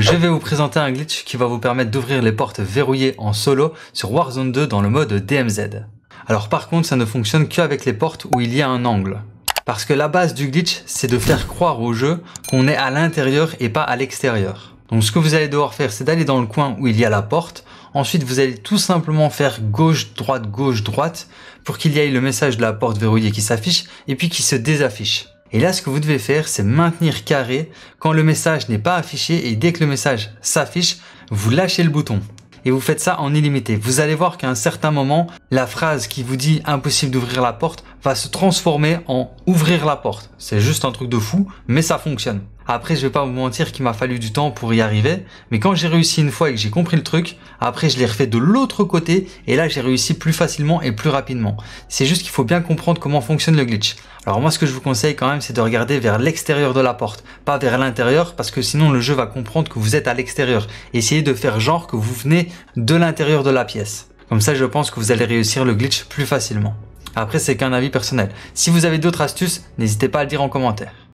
je vais vous présenter un glitch qui va vous permettre d'ouvrir les portes verrouillées en solo sur Warzone 2 dans le mode DMZ. Alors par contre, ça ne fonctionne qu'avec les portes où il y a un angle. Parce que la base du glitch, c'est de faire croire au jeu qu'on est à l'intérieur et pas à l'extérieur. Donc ce que vous allez devoir faire, c'est d'aller dans le coin où il y a la porte. Ensuite, vous allez tout simplement faire gauche, droite, gauche, droite pour qu'il y ait le message de la porte verrouillée qui s'affiche et puis qui se désaffiche. Et là, ce que vous devez faire, c'est maintenir carré quand le message n'est pas affiché et dès que le message s'affiche, vous lâchez le bouton. Et vous faites ça en illimité. Vous allez voir qu'à un certain moment, la phrase qui vous dit impossible d'ouvrir la porte va se transformer en ouvrir la porte. C'est juste un truc de fou, mais ça fonctionne. Après, je vais pas vous mentir qu'il m'a fallu du temps pour y arriver, mais quand j'ai réussi une fois et que j'ai compris le truc, après je l'ai refait de l'autre côté et là j'ai réussi plus facilement et plus rapidement. C'est juste qu'il faut bien comprendre comment fonctionne le glitch. Alors moi ce que je vous conseille quand même c'est de regarder vers l'extérieur de la porte, pas vers l'intérieur parce que sinon le jeu va comprendre que vous êtes à l'extérieur. Essayez de faire genre que vous venez de l'intérieur de la pièce. Comme ça je pense que vous allez réussir le glitch plus facilement. Après c'est qu'un avis personnel. Si vous avez d'autres astuces, n'hésitez pas à le dire en commentaire.